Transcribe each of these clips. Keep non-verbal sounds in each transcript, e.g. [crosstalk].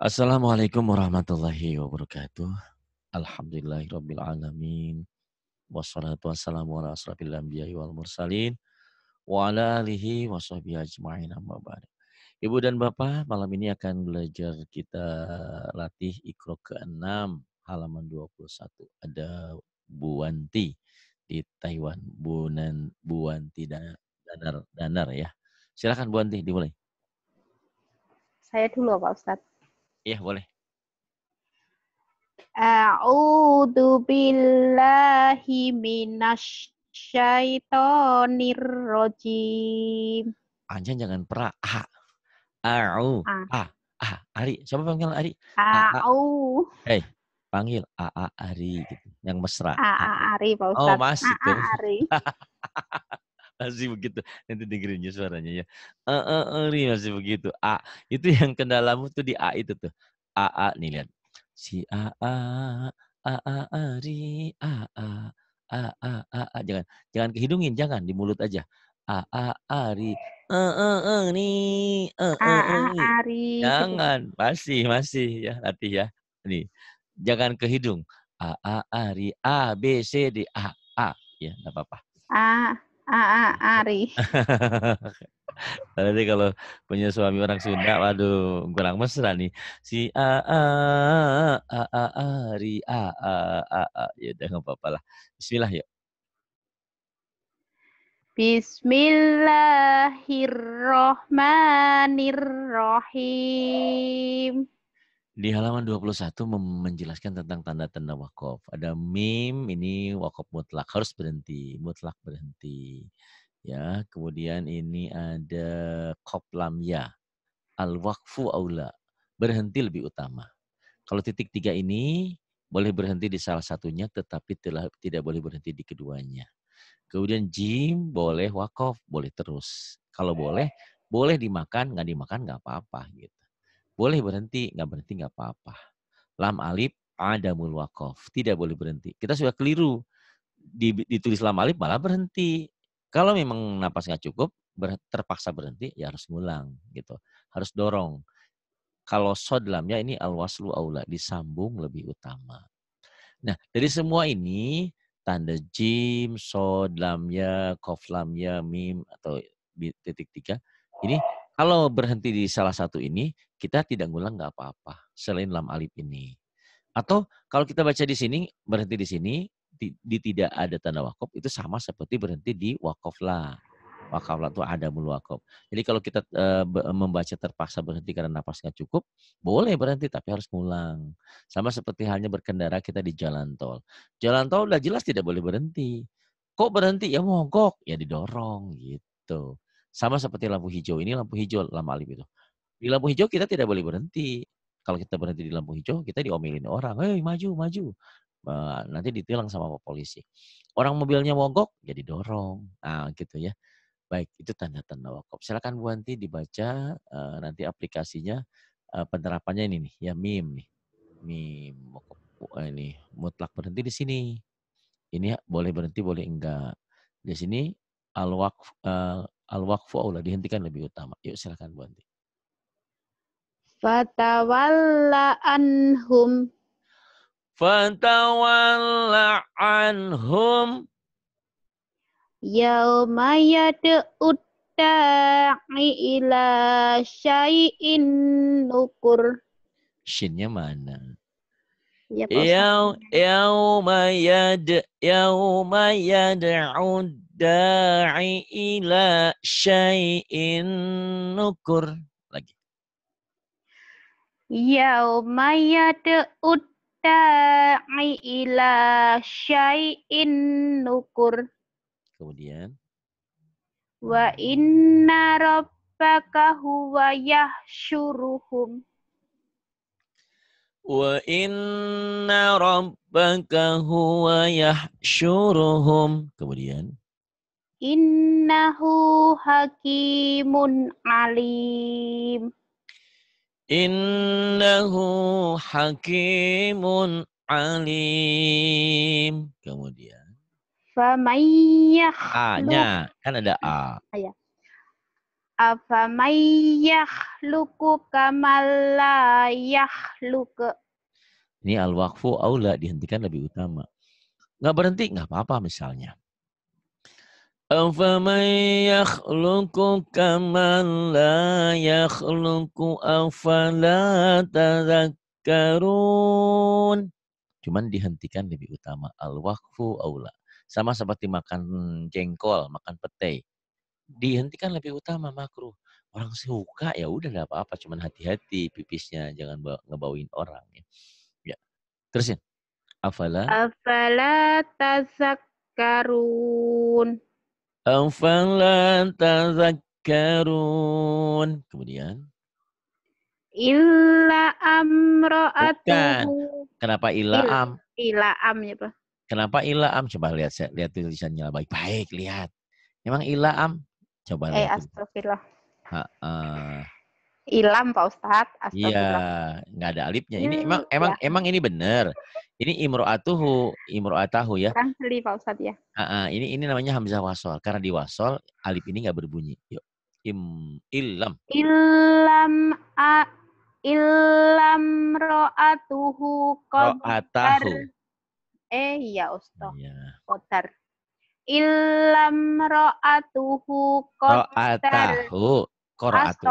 Assalamualaikum warahmatullahi wabarakatuh. Alhamdulillahirrabbilalamin. alamin. Wassalatu wassalamu ala asrafil anbiya'i wal mursalin wa ala alihi washabihi ajmain amma ba'd. Ibu dan Bapak, malam ini akan belajar kita latih ikro ke-6 halaman 21. Ada Bu Wanti di Taiwan, Nen, Bu Wanti Danar, Danar, ya. Silahkan Bu Wanti dimulai. Saya dulu Pak Ustadz. Iya, boleh. A'udzu billahi minasyaitonir rajim. Anjan jangan pra. Ah. A'u. A. A. Ari. Siapa panggil Ari? A'u. Hei, panggil Aa Ari gitu. Yang mesra. Aa Ari, Pak Ustaz. Oh, masih. Aa Ari. [laughs] masih begitu nanti dengerin suaranya ya uh, uh, -e, masih begitu a itu yang kendalamu tuh di a itu tuh a a nih lihat si a a a a a ri a a a a a, a. jangan jangan kehidungin jangan di mulut aja a a a ri a e e ni a a a ri jangan masih masih ya latih ya nih jangan kehidung a a a ri a b c d a a ya enggak apa-apa a Ah, ah, Ari. Nanti [laughs] kalau punya suami orang Sunda, waduh, kurang mesra nih. Si A A A A Ari A A A A. Ya udah nggak apa-apa lah. Bismillah yuk. Bismillahirrahmanirrahim. Di halaman 21 menjelaskan tentang tanda-tanda wakaf. Ada mim, ini wakaf mutlak, harus berhenti, mutlak berhenti. Ya, kemudian ini ada koplam ya, al-wakfu aula, berhenti lebih utama. Kalau titik tiga ini, boleh berhenti di salah satunya, tetapi telah, tidak boleh berhenti di keduanya. Kemudian jim boleh wakaf, boleh terus. Kalau boleh, boleh dimakan, nggak dimakan nggak apa-apa gitu. Boleh berhenti, nggak berhenti nggak apa-apa. Lam alif ada wakof. Tidak boleh berhenti. Kita sudah keliru. Ditulis lam alif malah berhenti. Kalau memang napas nggak cukup, ber, terpaksa berhenti, ya harus ngulang gitu. Harus dorong. Kalau sod lamnya ini alwaslu aula, disambung lebih utama. Nah, dari semua ini, tanda jim, sod, lamnya, kof lamnya, mim, atau titik tiga, ini kalau berhenti di salah satu ini, kita tidak ngulang nggak apa-apa selain lam alif ini. Atau kalau kita baca di sini, berhenti di sini, di, di tidak ada tanda wakaf itu sama seperti berhenti di wakaf lah. Wakaf lah itu ada mulu wakaf. Jadi kalau kita e, membaca terpaksa berhenti karena napas nggak cukup, boleh berhenti tapi harus ngulang. Sama seperti halnya berkendara kita di jalan tol. Jalan tol udah jelas tidak boleh berhenti. Kok berhenti? Ya mogok, ya didorong gitu. Sama seperti lampu hijau. Ini lampu hijau, lama alif itu. Di lampu hijau kita tidak boleh berhenti. Kalau kita berhenti di lampu hijau, kita diomelin orang. Hei, maju, maju. nanti ditilang sama polisi. Orang mobilnya mogok, ya dorong Nah, gitu ya. Baik, itu tanda-tanda wakop. Silakan Bu Anti dibaca eh, nanti aplikasinya uh, penerapannya ini nih, ya MIM nih. MIM eh, ini mutlak berhenti di sini. Ini ya, boleh berhenti, boleh enggak. Di sini al al-waqfu aula dihentikan lebih utama. Yuk silakan Bu Anti. Fatawalla anhum. Fatawalla anhum. Yauma yad'ud da'i ila syai'in nukur. Shinnya mana? Ya, Yauma yad yauma yad'ud da'i ila syai'in nukur. Lagi. Yauma yad'ud da'i ila syai'in nukur. Kemudian. Wa inna rabbaka huwa yahsyuruhum. Wa inna rabbaka huwa yahsyuruhum. Kemudian. Innahu hakimun alim. Innahu hakimun alim. Kemudian. Famayyah. A-nya. Kan ada A. Ayah. Afamayyah luku kamalayah luku. Ini al-wakfu aula dihentikan lebih utama. Nggak berhenti, nggak apa-apa misalnya. أفمن يخلق كمن لا يخلق أفلا تذكرون cuman dihentikan lebih utama al wakfu aula sama seperti makan jengkol makan petai dihentikan lebih utama makruh orang suka ya udah gak apa-apa cuman hati-hati pipisnya jangan ngebawain orang ya ya terusin afala afala tazakkarun Afalan tazakkarun. Kemudian. Illa amra'atuhu. Kenapa illa am? Illa am ya, gitu. Pak. Kenapa illa am? Coba lihat lihat tulisannya baik-baik, lihat. Memang illa am? Coba eh, lihat. Eh, astagfirullah. Ha, uh, Ilam Pak Ustadz. Iya, nggak ada alifnya. Ini hmm, emang emang ya. emang ini benar. Ini imro'atuhu, imro'atahu ya. Asli Pak Ustadz ya. Uh, uh, ini ini namanya hamzah wasol. Karena di wasol alif ini nggak berbunyi. Yuk. Im, ilam. Ilam a, ilam ro'atuhu qadar. eh ya ustad Iya. kotar iya. Ilam ro'atuhu kotar Ro'atahu. Qara'atu.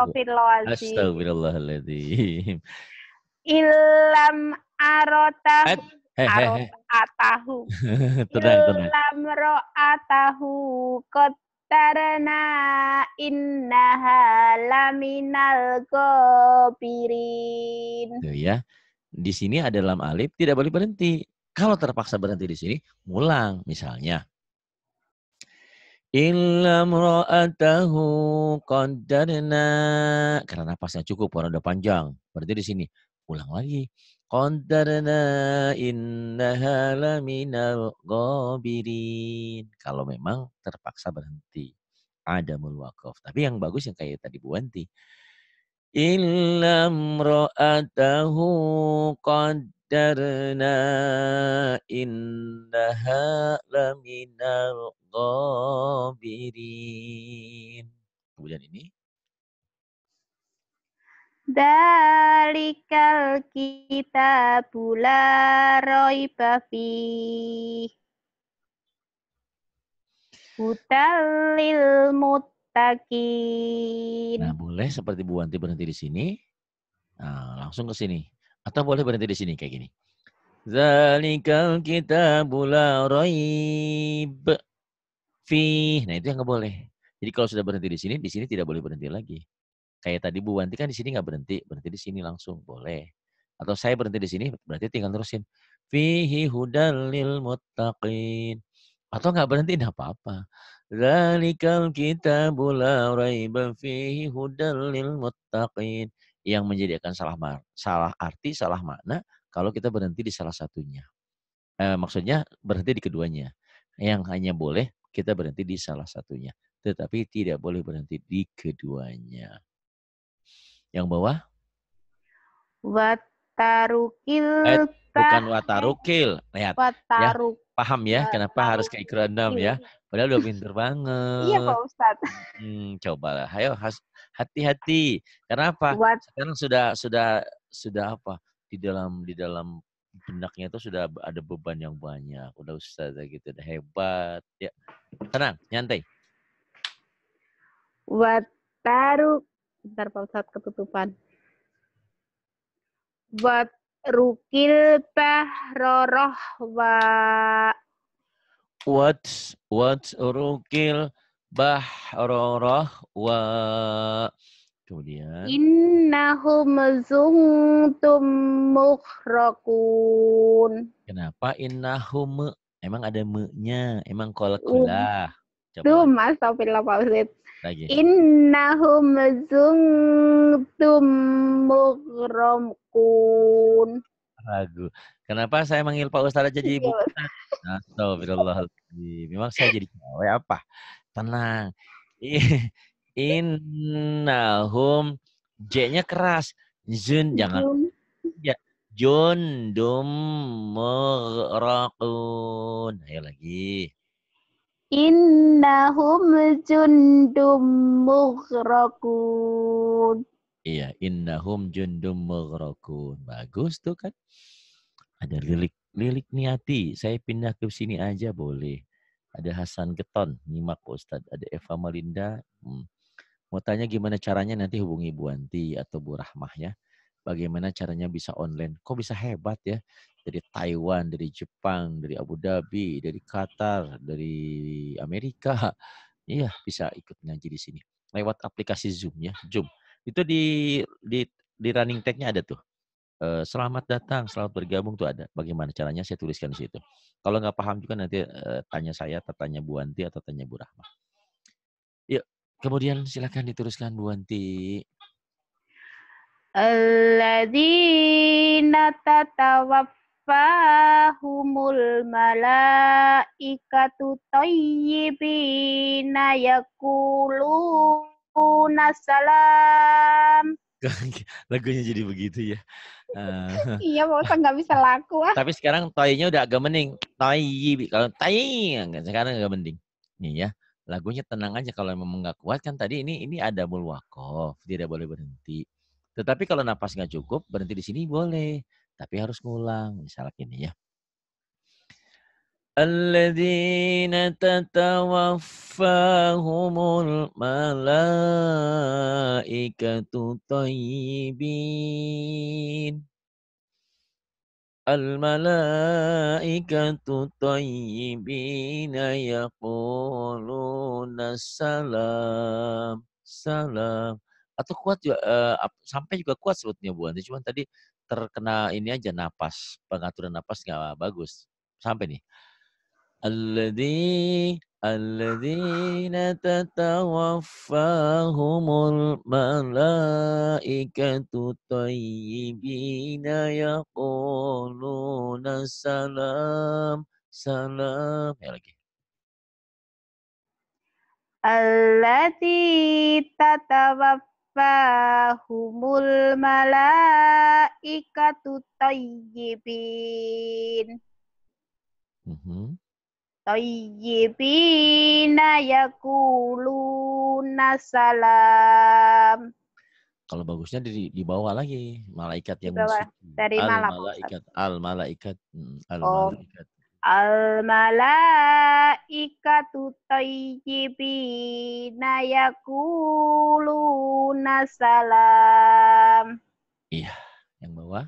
Astagfirullahaladzim. Ilam arotahu. Eh, eh, eh, At, [laughs] tenang, tenang. Ilam ro'atahu kotarna innaha laminal gobirin. Tuh ya. Di sini ada lam alif, tidak boleh berhenti. Kalau terpaksa berhenti di sini, mulang misalnya. Illa mra'atahu qaddarna. Karena nafasnya cukup, karena udah panjang. Berarti di sini. Ulang lagi. Qaddarna innaha laminal ghabirin. Kalau memang terpaksa berhenti. Ada mulwakof. Tapi yang bagus yang kayak tadi Bu Wanti. Illa mra'atahu qaddarna قدرنا إنها لمن qabirin. kemudian ini Dalikal kita pula roi pafi. Hudalil mutakin. Nah, boleh seperti Bu Wanti berhenti di sini. Nah, langsung ke sini. Atau boleh berhenti di sini kayak gini. Zalikal kita bula raib fi. Nah, itu yang nggak boleh. Jadi kalau sudah berhenti di sini, di sini tidak boleh berhenti lagi. Kayak tadi Bu Wanti kan di sini nggak berhenti, berhenti di sini langsung boleh. Atau saya berhenti di sini, berarti tinggal terusin. Fihi hudalil mutakin. Atau nggak berhenti, nggak apa-apa. Zalikal kita bula fihi fi hudalil muttaqin yang menjadikan salah salah arti, salah makna kalau kita berhenti di salah satunya. E, maksudnya berhenti di keduanya. Yang hanya boleh kita berhenti di salah satunya, tetapi tidak boleh berhenti di keduanya. Yang bawah? What Watarukil. Eh, bukan watarukil. Lihat. Wataruk. Ya, paham ya kenapa harus ke ikro ya. Iya. Padahal udah pinter banget. Iya Pak Ustadz. Hmm, lah Ayo hati-hati. Kenapa? What? Sekarang sudah sudah sudah apa? Di dalam di dalam benaknya itu sudah ada beban yang banyak. Udah ustazah gitu, udah hebat. Ya. Tenang, nyantai. wataruk ntar Pak Ustadz ketutupan wa rukil roroh wa wat wat rukil bahroroh wa kemudian innahum zungtum mukhrakun kenapa innahum emang ada me-nya emang qalqalah Tum, astagfirullah Pak Ustaz. Lagi. Innahum zungtum mukromkun. Ragu. Kenapa saya manggil Pak Ustaz aja jadi ibu? Iya, astagfirullah. Memang saya jadi cewek apa? Tenang. Innahum J-nya keras. Zun jangan. Ya. Jundum merakun. Ayo lagi. Innahum jundum mughraqun. Iya, innahum jundum mughraqun. Bagus tuh kan. Ada Lilik, Lilik niati, saya pindah ke sini aja boleh. Ada Hasan Keton, nyimak Ustaz. Ada Eva Malinda. Hmm. Mau tanya gimana caranya nanti hubungi Bu Anti atau Bu Rahmah ya. Bagaimana caranya bisa online. Kok bisa hebat ya dari Taiwan, dari Jepang, dari Abu Dhabi, dari Qatar, dari Amerika. [laughs] Iya, bisa ikut ngaji di sini. Lewat aplikasi Zoom ya, Zoom. Itu di di di running tag-nya ada tuh. Eh, selamat datang, selamat bergabung tuh ada. Bagaimana caranya saya tuliskan di situ. Kalau nggak paham juga nanti eh, tanya saya, tanya Bu Anti atau tanya Bu Rahma. Yuk, ya, kemudian silakan dituliskan Bu Anti. Alladzina tatawaf tawaffahumul malaikatu tayyibina yakuluna salam. [laughs] Lagunya jadi begitu ya. Uh, [laughs] iya, masa nggak bisa laku ah. Tapi sekarang toy-nya udah agak mending. Toyib kalau toyi kan, sekarang agak mending. Nih ya, lagunya tenang aja kalau memang nggak kuat kan tadi ini ini ada mulwakof, tidak boleh berhenti. Tetapi kalau napas nggak cukup berhenti di sini boleh tapi harus ngulang misalnya gini ya alladzina tatawaffahumul malaikatu tayyibin al malaikatu tayyibina yaquluna salam salam atau kuat juga uh, sampai juga kuat sebetulnya Bu Andri cuman tadi terkena ini aja napas pengaturan napas nggak bagus sampai nih alladzi alladzina tatawaffahumul malaikatu tayyibina yaquluna salam salam ya lagi allati tatawaffahumul tawaffahumul malaikatu tayyibin. Mm-hmm. Tayyibin yakuluna salam. Kalau bagusnya di, di bawah lagi malaikat yang di Musuh. Dari al malaikat. Al malaikat. Mm, al oh. malaikat. Al -malaikat. Oh al malaikatu tayyibina yakuluna salam. Iya, yang bawah.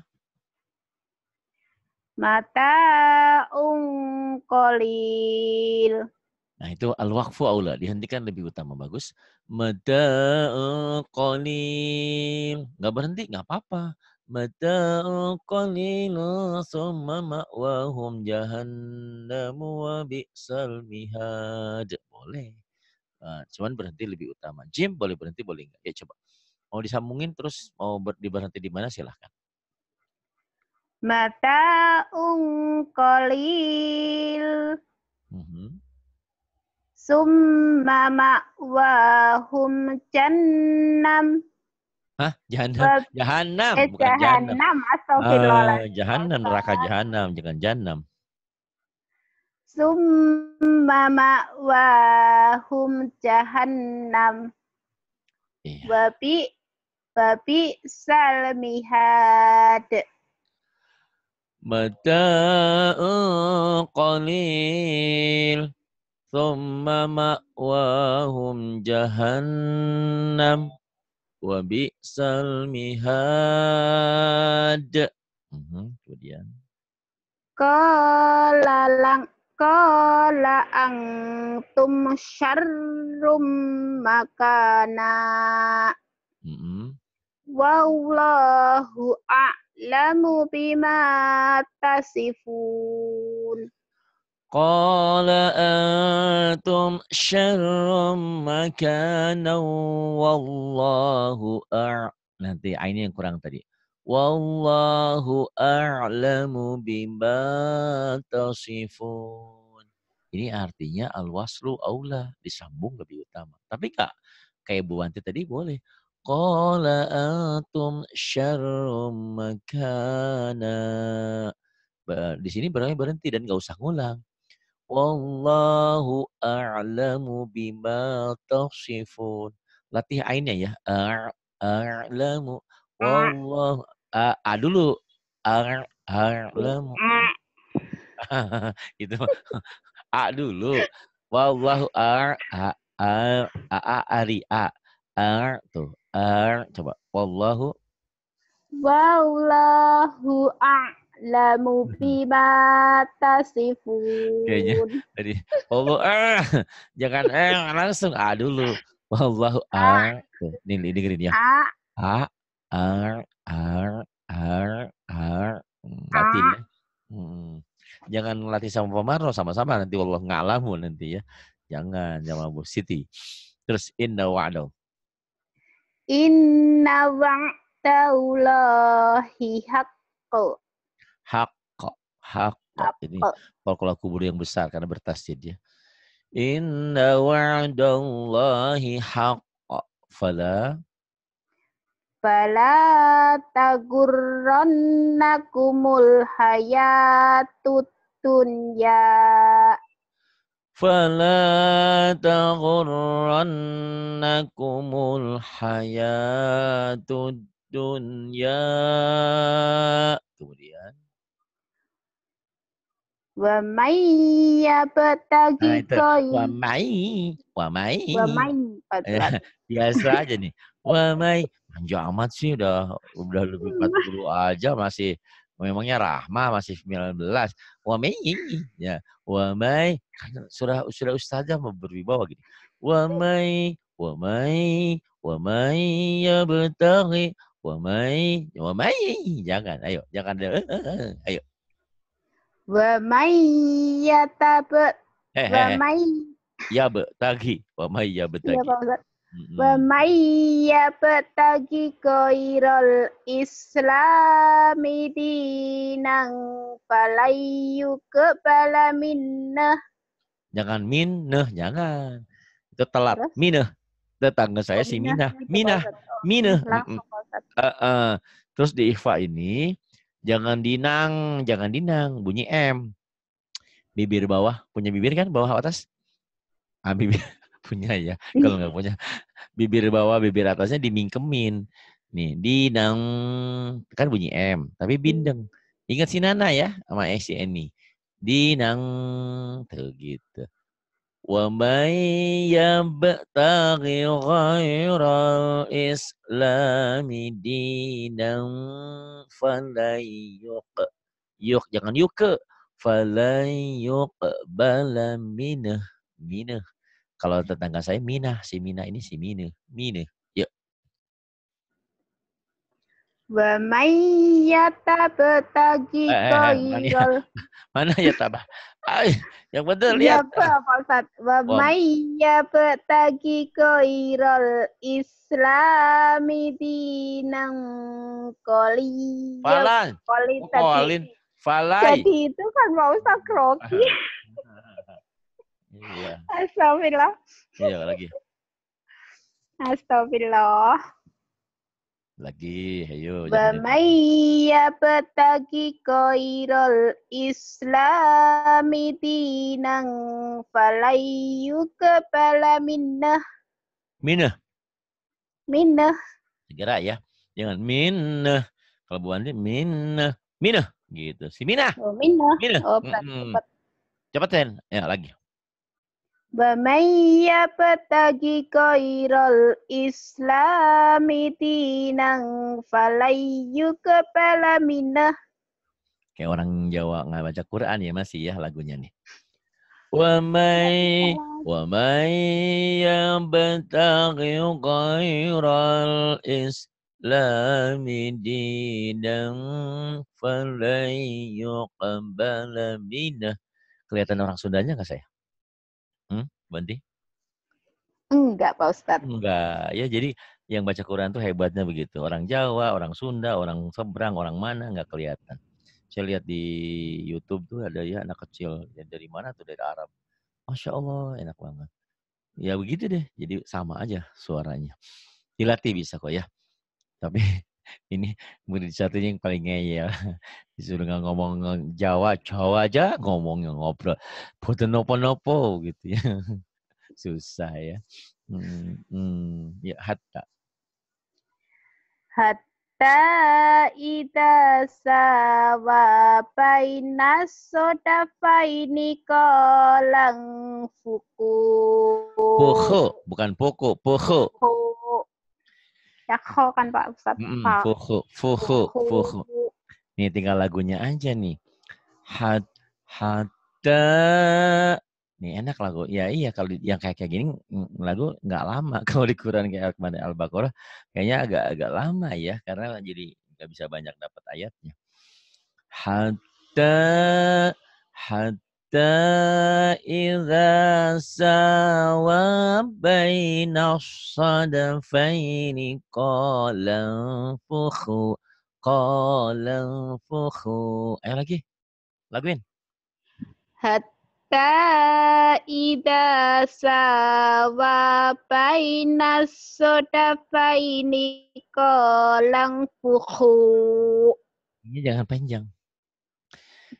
Mata ungkolil. Nah itu al-waqfu aula, dihentikan lebih utama. Bagus. Mata ungkolil. Nggak berhenti, nggak apa-apa mata'u qalilu summa ma'wahum jahannamu wa bi'sal mihad. Boleh. Ah, cuman berhenti lebih utama. Jim boleh berhenti boleh enggak? Ya coba. Mau disambungin terus mau berhenti di mana silahkan. Mata'u qalil. Mhm. Summa ma'wahum jahannamu Hah? Jahanam. jahanam, eh, bukan jahanam. Jahannam, astagfirullahaladzim. Uh, eh, jahanam, neraka jahanam, jangan jahanam. Summa ma'wahum jahannam. Iya. Wabi wabi salmihad. Mata'un qalil. summa ma'wahum jahannam. Wa bi'sal mihad. Mhm, kemudian. Qala lang kala antum syarrum makana. Mm-hmm. Wallahu a'lamu bima tasifun. قال أنتم شر مكانا والله أعلم nanti ah, ini yang kurang tadi wallahu a'lamu bima tasifun ini artinya al-waslu aula disambung lebih utama tapi kak kayak Bu Wanti tadi boleh qala antum syarrum makana di sini berarti berhenti dan gak usah ngulang Wallahu a'lamu bima tasifun. Latih ainnya ya. A'lamu. Wallahu. A, a dulu. A'lamu. [laughs] Itu. A dulu. Wallahu ar a'ari a a a ar tuh ar coba wallahu wallahu a'lamu la [laughs] bima tasifun. Kayaknya tadi Allah ah, [laughs] jangan eh langsung ah dulu. Wallahu ah. Nih, ini dengerin ya. A a a a a a latih ya. Hmm. Jangan latih sama Pamaro sama-sama nanti Allah ngalamu nanti ya. Jangan sama Bu Siti. Terus inna wa'dal. Inna wa'dallahi haqqo hakko hakko ini kalau kubur yang besar karena bertasjid ya inna wa'dallahi hakko fala fala tagurrannakumul hayatut dunya Fala tagurrannakumul الحياة dunya kemudian wamai ya betagi ah, koi. wamai wamai wamai mai. Wa eh, [laughs] Biasa aja nih. wamai mai. Panjang amat sih udah udah lebih 40 aja masih memangnya Rahma masih 19. Wa mai. Ya. wamai mai. Kan sudah sudah ustazah berwibawa gini. wamai wamai wamai ya wa wamai wamai Jangan, ayo, jangan. Eh, eh, ayo. Wa may yatab. Eh, eh, eh. wa mai. Ya betagi. Wa mai ya betagi. tagi. Wa mai ya be tagi koirol islami palayu ke minnah. Jangan minnah, jangan. Itu telat. Minah. Tetangga saya oh, si Minah. Minah. Minah. Terus di ikhfa ini Jangan dinang, jangan dinang, bunyi M. Bibir bawah, punya bibir kan bawah atas? Ah, bibir [laughs] punya ya. Kalau nggak punya, [laughs] bibir bawah, bibir atasnya dimingkemin. Nih, dinang kan bunyi M, tapi hmm. bindeng. Ingat si Nana ya sama si Eni. Dinang tuh gitu. ومن يَبْتَغِ غَيْرَ الْإِسْلَامِ دِينًا فلن يق yuk jangan yuke falan yuqbala minah minah kalau tetangga saya minah si minah ini si minah minah eh, eh, ya wa may yatabtagi mana ya tabah Ay, yang betul lihat. Ya apa Pak Ustaz? Wa may petagi koirol islami dinang koli. Ya, Falan. Qalin. Oh, Falai. Jadi itu kan Pak Ustaz kroki. Iya. Astagfirullah. Iya lagi. Astagfirullah. Lagi, ayo. Bamaya petagi koirol islami dinang falayu kepala minnah. Minah. Minah. Segera ya. Jangan minah. Kalau Bu Andri, minah. Minah. Gitu. Si Minah. Oh, Minah. Minah. Oh, cepat, cepat. Cepat, Ya, lagi. Bamaya petagi koirol الإسلام دينا فلن يقبل منه Kayak orang Jawa nggak baca Quran ya masih ya lagunya nih. Wamai wamai yang petagi koirol islami dinan falai yuqbala minah. Kelihatan orang Sundanya nggak saya? Hmm, Banti? Enggak, Pak Ustadz. Enggak. Ya, jadi yang baca Quran tuh hebatnya begitu. Orang Jawa, orang Sunda, orang seberang, orang mana enggak kelihatan. Saya lihat di YouTube tuh ada ya anak kecil ya, dari mana tuh dari Arab. Masya Allah, enak banget. Ya begitu deh. Jadi sama aja suaranya. Dilatih bisa kok ya. Tapi ini murid satu yang paling ngeyel [laughs] disuruh nggak ngomong Jawa Jawa aja ngomong ngobrol bodoh nopo-nopo gitu ya [laughs] susah ya hmm, hmm. ya hatta hatta ida sawa paina soda paini kolang fuku poho bukan poko poho, poho ya kau kan Pak Ustaz. Mm -mm, fuhu, fuhu, fuhu. Nih tinggal lagunya aja nih. Had, hada. Nih enak lagu. Ya iya kalau yang kayak kayak gini mm, lagu nggak lama. [laughs] Kalau di Quran kayak Al Al-Baqarah kayaknya agak-agak lama ya karena jadi nggak bisa banyak dapat ayatnya. Hada, hada hatta idza sawa baina sadfaini qala fukhu qala fukhu ayo lagi laguin hatta idza sawa baina sadfaini qala fukhu ini jangan panjang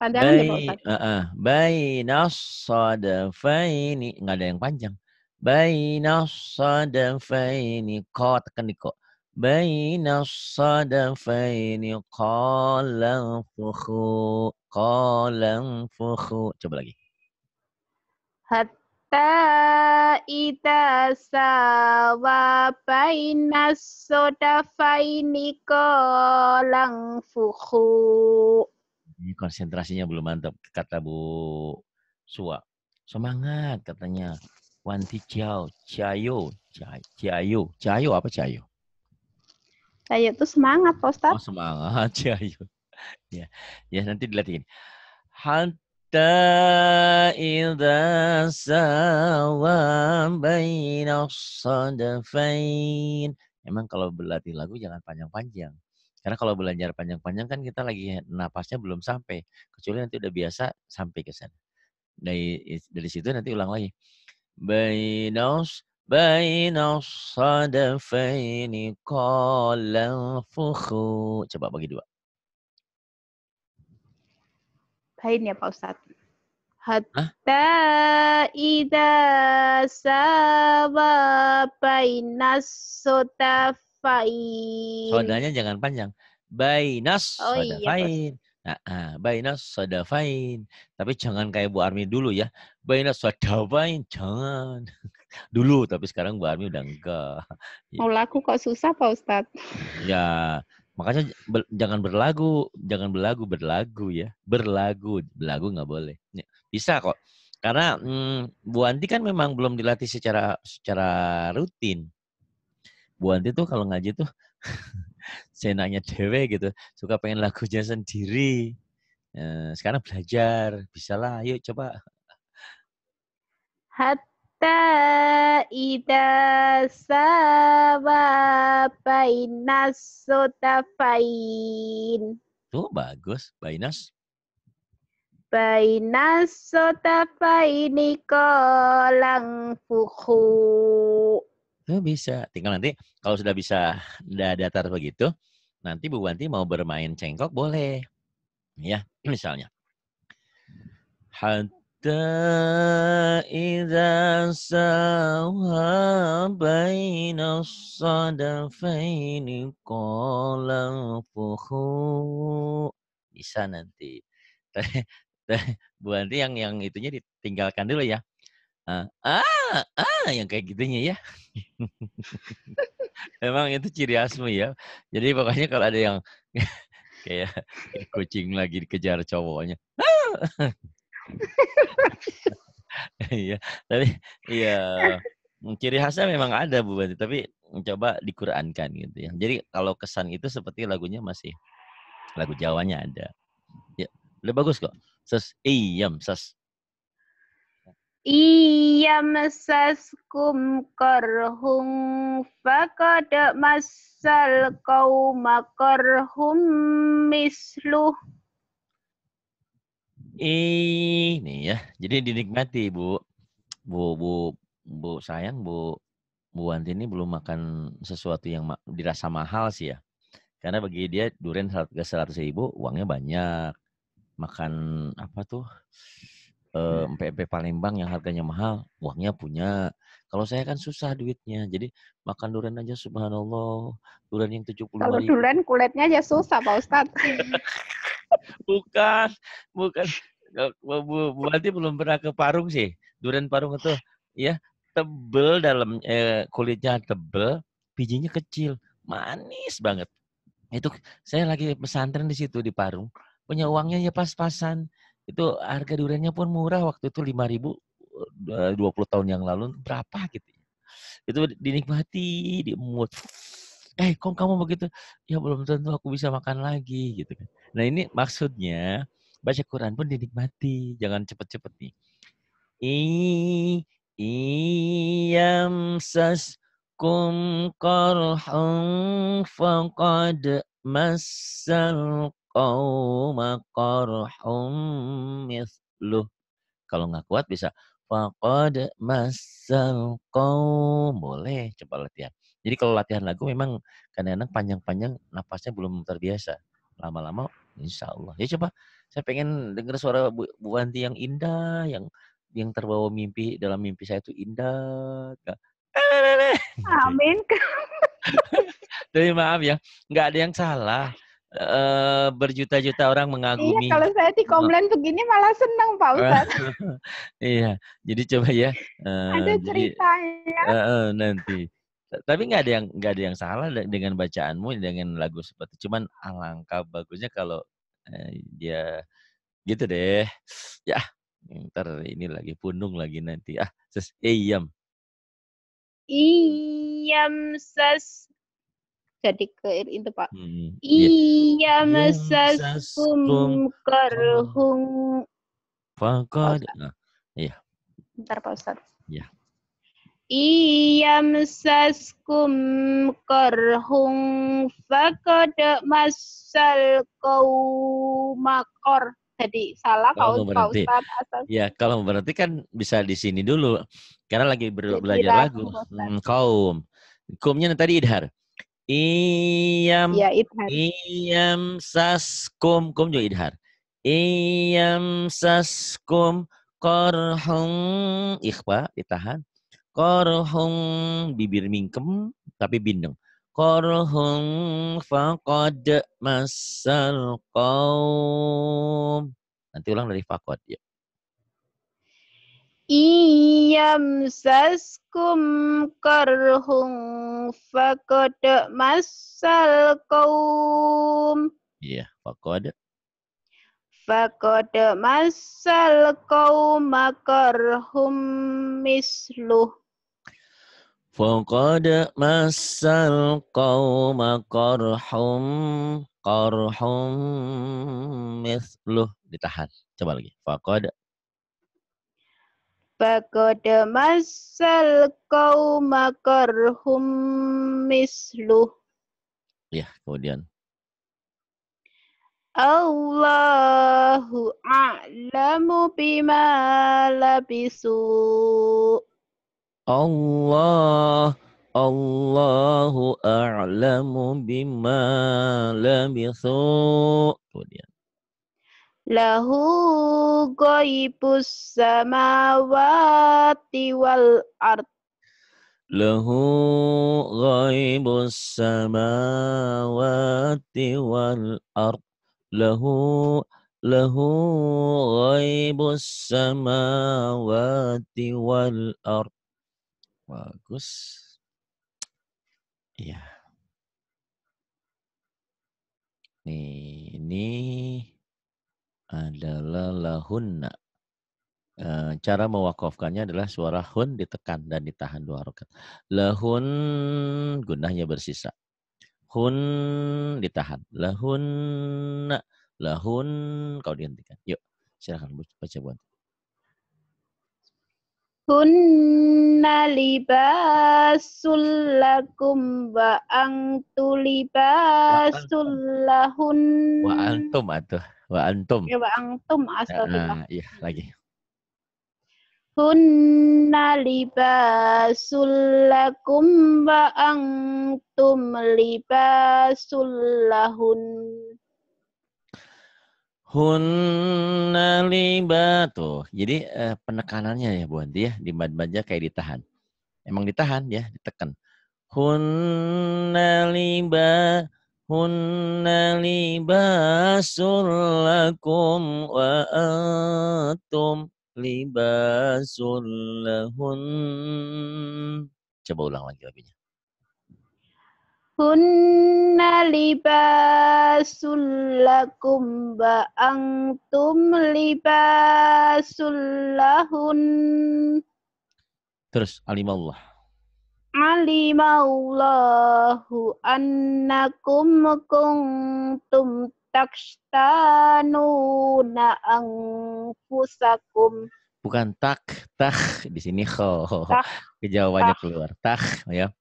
Pandangan ya Pak Ustadz. Uh, uh, Bainas sadafaini. Nggak ada yang panjang. Bainas sadafaini. Ko tekan di ko. Bainas sadafaini. Qalang fuhu. Qalang fuhu. Coba lagi. Hat hatta ida sawa baina sodafaini kolang fuhu. Ini konsentrasinya belum mantap, kata Bu Suwa. Semangat katanya. Wanti Ciao, Ciao, Ciao, Ciao apa Ciao? Ciao itu semangat, Pak Ustaz. Oh, semangat, [laughs] Ciao. ya, ya nanti dilatihin. Hatta idha sawa baina sadafain. Emang kalau berlatih lagu jangan panjang-panjang. Karena kalau belajar panjang-panjang kan kita lagi napasnya belum sampai. Kecuali nanti udah biasa sampai ke sana. Dari, dari situ nanti ulang lagi. Bainaus Baina sadafaini qalal fukhu. Coba bagi dua. Bain ya Pak Ustadz. Hatta Hah? idha sodafain. Sodanya jangan panjang. Bainas oh, sodafain. Iya, Nah, ah, bainas sodafain. Tapi jangan kayak Bu Armi dulu ya. Bainas sodafain, jangan. [laughs] Dulu, tapi sekarang Bu Armi udah enggak. [laughs] Mau laku kok susah Pak Ustadz? Ya, makanya ber, jangan berlagu. Jangan berlagu, berlagu ya. Berlagu, berlagu nggak boleh. Ya, bisa kok. Karena hmm, Bu Anti kan memang belum dilatih secara secara rutin. Bu Anti tuh kalau ngaji tuh [laughs] senangnya dewe gitu. Suka pengen lagunya sendiri. Eh, sekarang belajar. bisa lah yuk coba. Hatta ida sababainas sotafain. Tuh bagus, bainas Bainas sotafaini kolang fuku. Oh, bisa. Tinggal nanti kalau sudah bisa datar begitu, nanti Bu Wanti mau bermain cengkok boleh. Ya, misalnya. Hatta idza sawa baina sadafaini qala fuhu. Bisa nanti. [laughs] Bu Wanti yang yang itunya ditinggalkan dulu ya ah ah, ah yang kayak gitunya ya Emang itu ciri asmu ya jadi pokoknya kalau ada yang [laughs] kayak kucing lagi dikejar cowoknya ah! [laughs] iya tapi iya mm, ciri khasnya memang ada Bu Bati tapi coba dikurankan gitu ya. Jadi kalau kesan itu seperti lagunya masih lagu Jawanya ada. Ya, udah bagus kok. Ses iyam sas Iyamsaskum karhum fakad masal kauma karhum misluh. Ini ya, jadi dinikmati Bu. Bu, Bu, Bu sayang Bu, Bu Wanti ini belum makan sesuatu yang ma dirasa mahal sih ya. Karena bagi dia durian seratus ribu uangnya banyak. Makan apa tuh? eh, iya. MPMP Palembang yang harganya mahal, uangnya punya. Kalau saya kan susah duitnya. Jadi makan durian aja subhanallah, durian yang 70 Kalau durian kulitnya aja susah Pak Ustadz. [laughs] bukan, bukan. Bu, Bu belum pernah ke Parung sih. Durian Parung itu ya tebel dalam eh, kulitnya tebel, bijinya kecil, manis banget. Itu saya lagi pesantren di situ di Parung, punya uangnya ya pas-pasan itu harga duriannya pun murah waktu itu lima ribu eh, dua puluh tahun yang lalu berapa gitu ya. itu dinikmati di mood eh kok kamu begitu ya belum tentu aku bisa makan lagi gitu kan nah ini maksudnya baca Quran pun dinikmati jangan cepet-cepet nih i iyam sas kum karhum fakad masal qauma qarhum misluh. Kalau nggak kuat bisa faqad masal kau Boleh coba latihan. Jadi kalau latihan lagu memang kadang-kadang panjang-panjang nafasnya belum terbiasa. Lama-lama insya Allah. Ya coba saya pengen dengar suara Bu, Bu Wanti yang indah, yang yang terbawa mimpi dalam mimpi saya itu indah. [laughs] Gitu. Amin. Jadi [laughs] maaf ya, nggak ada yang salah uh, berjuta-juta orang iya, mengagumi. Iya, kalau saya di komplain oh. begini malah senang Pak Ustaz. [laughs] iya, jadi coba ya. Uh, ada ceritanya. uh, uh, nanti. Tapi nggak ada yang nggak ada yang salah dengan bacaanmu dengan lagu seperti. Cuman alangkah bagusnya kalau uh, dia gitu deh. Ya, ntar ini lagi punung lagi nanti. Ah, ses eh, iyam. Iyam ses jadi keir itu pak hmm, iya masasum karhum fakad iya ntar pak ustad iya Iya masaskum karhung nah, iya. iya. iya, fakad masal kau makor jadi salah kalau kau, berhenti. Kau ya kalau berarti kan bisa di sini dulu karena lagi belajar lagu hmm, kaum kaumnya tadi idhar Iyam ya, idhar. Iyam saskum kum juga idhar. Iyam saskum korhung ikhfa ditahan. Korhung bibir mingkem tapi bindeng. Korhung fakod masal kaum, Nanti ulang dari fakot ya saskum karhung fakode masal kaum. Iya, yeah, Fakode Fakod masal kaum makarhum misluh. Fakode masal kaum makarhum karhum misluh. Ditahan. Coba lagi. fakode. فقد مس القوم كرهم مثله ya kemudian Allahu a'lamu bima labisu Allah Allahu a'lamu bima labisu kemudian Lahu ghaibus samawati wal ard. Lahu ghaibus samawati wal ard. Lahu lahu ghaibus samawati wal ard. Bagus. Iya. Nih, ini adalah lahunna. E, cara mewakafkannya adalah suara hun ditekan dan ditahan dua harokat. Lahun gunanya bersisa. Hun ditahan. Lahunna. Lahun kau dihentikan. Yuk, silakan baca buat. Hunna libasul lakum wa antu libasul lahun. Wa antum atuh. Wa antum. Ya, wa antum astagfirullah. Uh, iya, lagi. Hunna libasul lakum wa antum libasul lahun. Hunna liba tuh, Jadi eh, penekanannya ya Bu Hanti ya, di bad-baja kayak ditahan. Emang ditahan ya, ditekan. Hunna liba hunna liba, lakum wa antum liba lahun. Coba ulang lagi lagunya. Hunna libasul lakum wa antum libasul lahun. Terus alimallah. Alimallahu annakum kuntum ang anfusakum. Bukan tak, tak di sini kho. kejawanya keluar. Tak ya.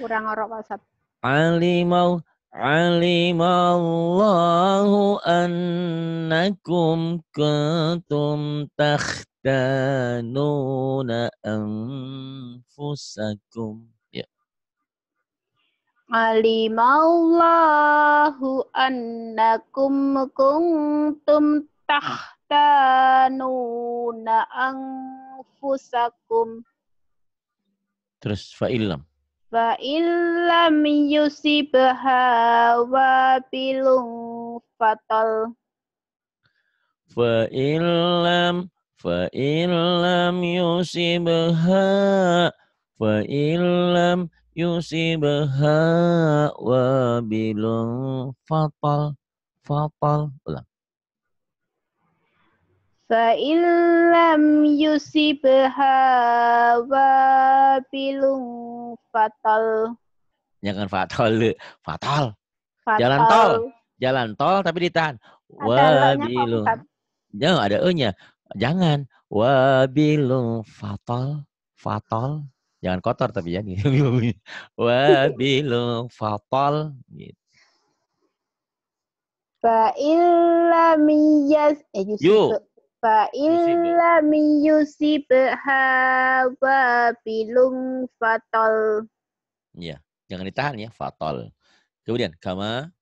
Kurang ngorok Pak Alimau Alimallahu annakum kuntum takhtanuna anfusakum. Ya. Alimallahu annakum kuntum tahtanuna anfusakum. Terus fa'ilam. Fa illam yusibha wabilun fatal. Fa illam fa illam yusibha fa illam yusibha wabilun fatal fatal ulang فَإِنْ لَمْ lam وَابِلٌ fatal jangan fatal fatal jalan tol jalan tol tapi ditahan wabilun jangan ya, ada e nya jangan wabilun fatal fatal jangan kotor tapi ya gitu. [laughs] wabilun fatal gitu fa yas eh, fa illa min yusibha wa bilum fatol. Ya, jangan ditahan ya, fatol. Kemudian kama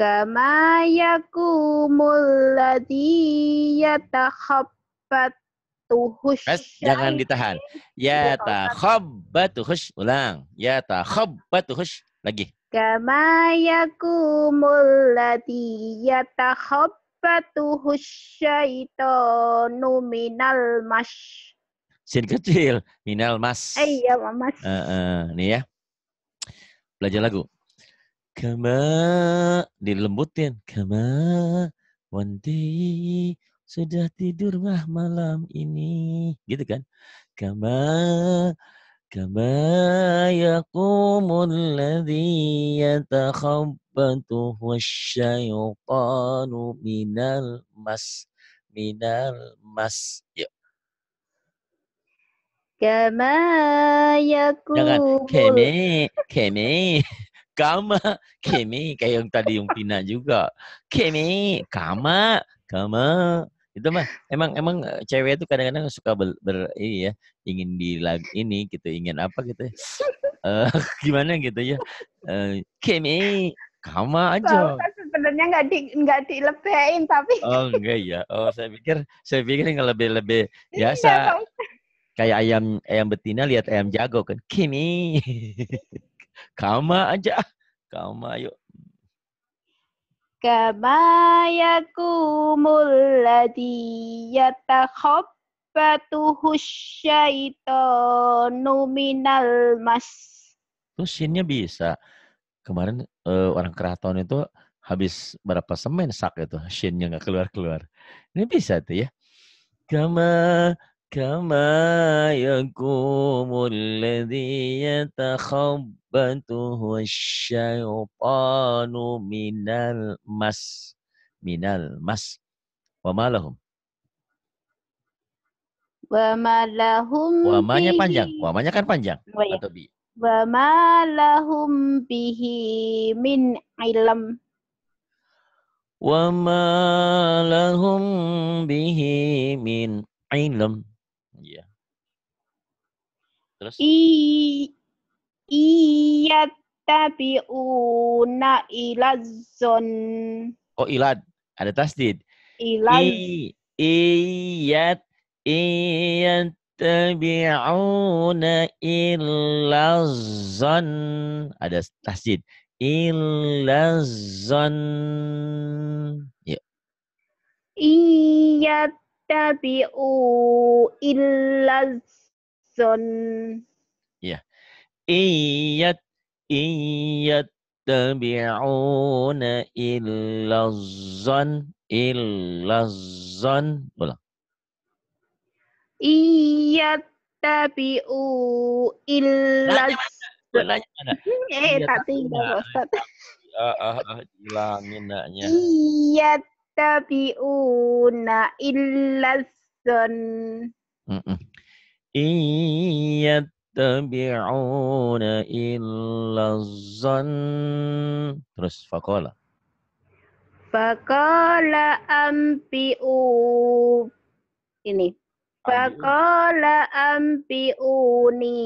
kama yakumul ladzi yatakhabbatuhus. jangan ditahan. Ya takhabbatuhus ulang. Ya takhabbatuhus lagi. Kama yakumul ladzi yatakhabb fatuhu syaitonu minal mas. Sin kecil, minal mas. iya, mas. Uh, uh, nih ya. Belajar lagu. Kama, dilembutin. Kama, wanti, sudah tidur mah malam ini. Gitu kan. Kama, كما يقوم الذي يتخبطه الشيطان من المس من المس كما يقوم Jangan keme keme kama keme kayak yang tadi yang juga keme kama kama itu mah emang emang eh, cewek itu kadang-kadang suka ber, ber iya ya ingin di ini gitu ingin apa gitu uh, [laughs] [laughs] gimana gitu ya uh, Kimi kama aja sebenarnya nggak di nggak dilebihin tapi oh enggak ya oh saya pikir saya pikir nggak lebih lebih ya, iya, biasa kayak ayam ayam betina lihat ayam jago kan Kimi kama aja kama yuk Kama يقوم الذي يتخبطه الشيطان mas المس Terus sinnya bisa. Kemarin uh, orang keraton itu habis berapa semen sak itu sinnya nggak keluar keluar. Ini bisa tuh ya. Kama كما يقوم الذي يتخبطه الشيطان من المس من المس وما لهم Wamanya panjang. Wamanya kan panjang. Atau bi. Wama bihi min ilm. Wama bihi min Terus? I iya una ilazon. Oh ilad, ada tasdid. Ilaz. I tapi iyat tabiuna ilazon. Ada tasdid. Ilazon. iya tapi tabiu ilazon Yeah. iyat iyat إن يتبعون إلا الظن إلا الظن ulang iyattabi'u illa eh tadi enggak Ustaz ah ah hilangin naknya iyattabi'una illa zon mm -mm. yattabi'una illa zan. Terus fakola. Fakola ampi'u. Ini. Fakola ampi'uni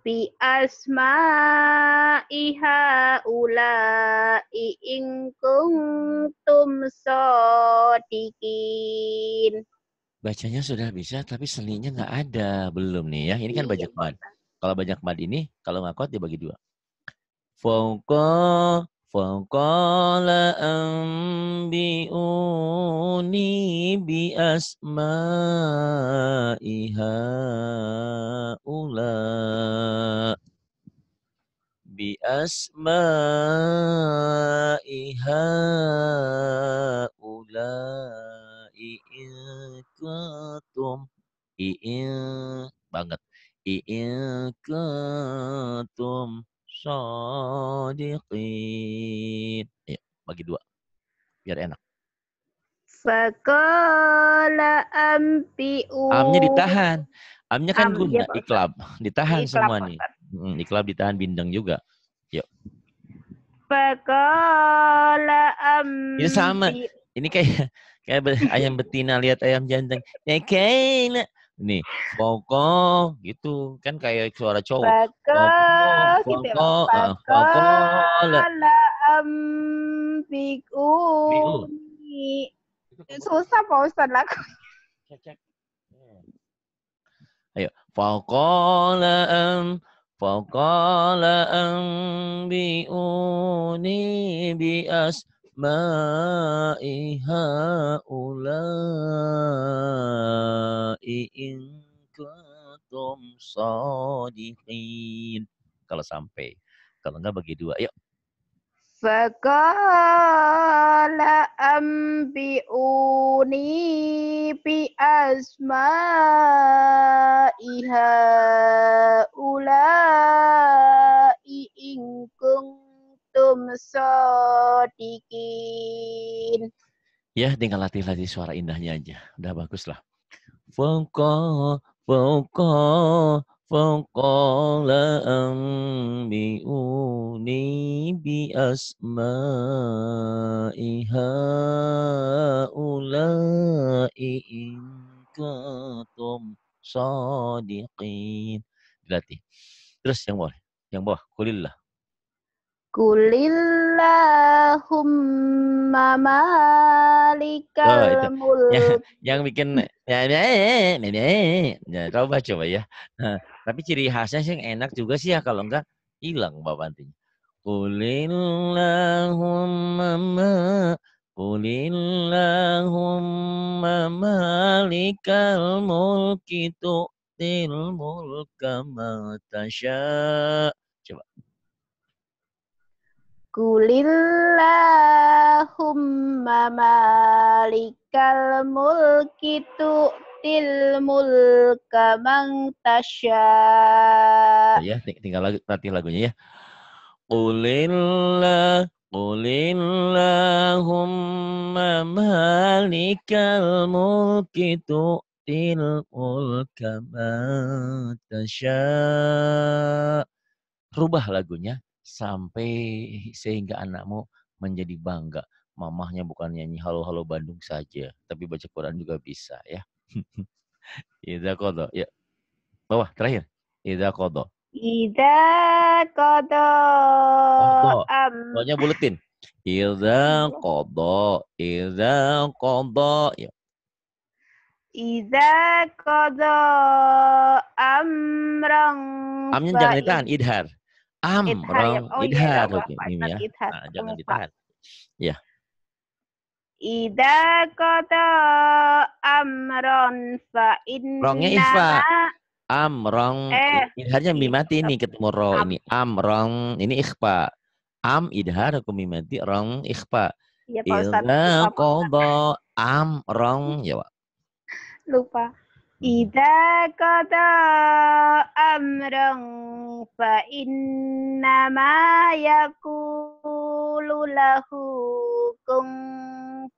bi asma'iha ula'i in kuntum sadiqin. Bacanya sudah bisa, tapi seninya nggak ada. Belum nih ya. Ini kan iya, banyak mad. Kalau banyak mad ini, kalau ngakot dibagi dua. Fauqa faqala anbi'uni bi asma'iha ula bi asma'iha ula kuntum i'in banget i'in kuntum sadiqin. Ayo, iya, bagi dua. Biar enak. Fakola ampi Amnya ditahan. Amnya kan Am, guna, iya, iklab. Ditahan iklab, semua nih. Hmm, iklab ditahan bindeng juga. Yuk. Fakola ampi Ini sama. Ini kayak kayak ayam betina lihat ayam jantan ya, nyekain nih koko gitu kan kayak suara cowok koko koko la susah pak ustad lagu ayo fakola am biuni bias asma'i ha'ulai in kuntum sadiqin. Kalau sampai. Kalau enggak bagi dua. Yuk. Fakala ambiuni bi asma'i ha'ulai in kuntum antum sodikin. Ya, tinggal latih-latih suara indahnya aja. Udah bagus lah. Fongko, fongko, fongko la ambiuni bi asma'iha ula'i inkatum sadiqin. Dilatih. Terus yang bawah. Yang bawah. Kulillah. Kulillahumma oh, malikal oh, mulk. Yang, yang bikin hmm. ya, ya, ya, ya, ya, ya, ya, ya, coba coba ya. Nah, tapi ciri khasnya sih enak juga sih ya kalau enggak hilang bapak nanti. Kulillahumma ma, Kulillahumma malikal mulki tu'til mulka ma tasya. Coba. Kulillahumma malikal mulki tu'til mulka man tasya. Ya, tinggal lagi latih lagunya ya. Kulillah Kulillahumma malikal mulki tu'til mulka man tasya. Rubah lagunya sampai sehingga anakmu menjadi bangga. Mamahnya bukan nyanyi halo-halo Bandung saja, tapi baca Quran juga bisa ya. [laughs] Ida kodo, ya. Bawah, terakhir. Ida kodo. Ida kodo. Am. Soalnya buletin. Ida kodo. Ida kodo. Ya. Iza kodo amrong. Amnya jangan ditahan, idhar. Amrong oh, idhar iya, ini ya. Idhar. Nah, jangan ditahan. Ya. Ida kota amron fa inna. Rongnya ifa. Amrong. Eh. Idharnya iya, mimati ini iya. ketemu ro ini. Amrong ini ikhfa. Am idhar aku mimati rong ikhfa. Ya, Ida kodo amrong ya Pak. Lupa. إذا fa inna ma يقول له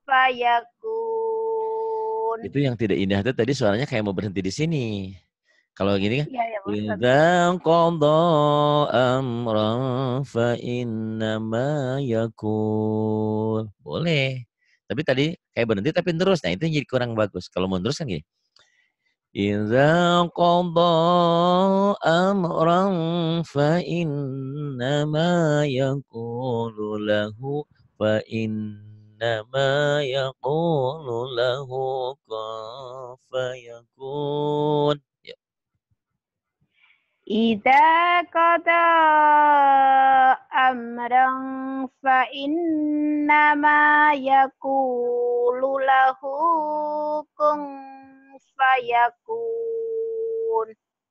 fa yakun Itu yang tidak indah itu tadi suaranya kayak mau berhenti di sini. Kalau gini kan? Ya, ya, Idza qada amran fa innama yakul. Boleh. Tapi tadi kayak berhenti tapi terus. Nah, itu jadi kurang bagus. Kalau mau terus kan gini. إذا قضى أمرا فإنما يقول له فإنما يقول له كن فيكون إذا قضى أمرا فإنما يقول له كن fayakun.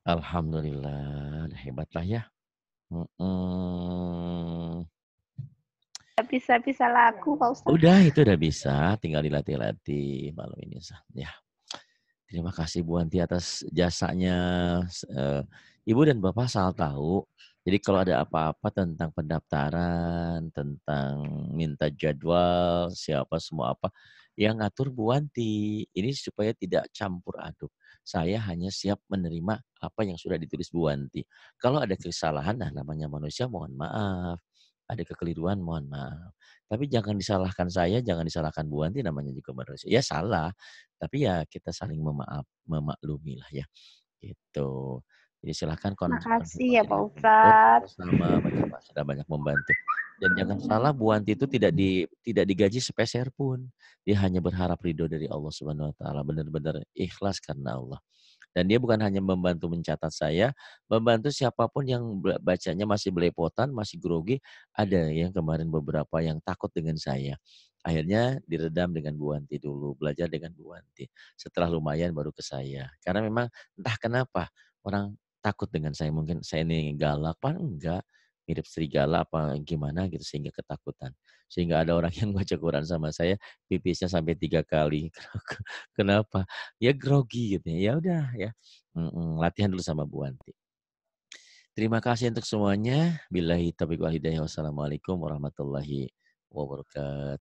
Alhamdulillah, hebatlah ya. Mm -mm. Bisa-bisa laku, Pak Ustaz. Udah, itu udah bisa. Tinggal dilatih-latih malam ini. Ya. Terima kasih Bu Anti atas jasanya. Eh, Ibu dan Bapak salah tahu. Jadi kalau ada apa-apa tentang pendaftaran, tentang minta jadwal, siapa semua apa, yang ngatur Bu Wanti. Ini supaya tidak campur aduk. Saya hanya siap menerima apa yang sudah ditulis Bu Wanti. Kalau ada kesalahan, nah namanya manusia mohon maaf. Ada kekeliruan, mohon maaf. Tapi jangan disalahkan saya, jangan disalahkan Bu Wanti, namanya juga manusia. Ya salah, tapi ya kita saling memaaf, memaklumilah ya. Gitu. Jadi ya, silahkan konfirmasi. Makasih ya Pak Ustadz. Sama banyak Pak sudah banyak membantu. Dan jangan salah Bu Wanti itu tidak di tidak digaji sepeser pun. Dia hanya berharap ridho dari Allah Subhanahu wa taala, benar-benar ikhlas karena Allah. Dan dia bukan hanya membantu mencatat saya, membantu siapapun yang bacanya masih belepotan, masih grogi. Ada yang kemarin beberapa yang takut dengan saya. Akhirnya diredam dengan Bu Wanti dulu, belajar dengan Bu Wanti. Setelah lumayan baru ke saya. Karena memang entah kenapa orang takut dengan saya mungkin saya ini galak apa enggak mirip serigala apa gimana gitu sehingga ketakutan sehingga ada orang [laughs] yang baca Quran sama saya pipisnya sampai tiga kali [laughs] kenapa ya grogi gitu ya, ya udah ya latihan dulu sama Bu Wanti terima kasih untuk semuanya billahi taufiq wal hidayah wassalamualaikum warahmatullahi wabarakatuh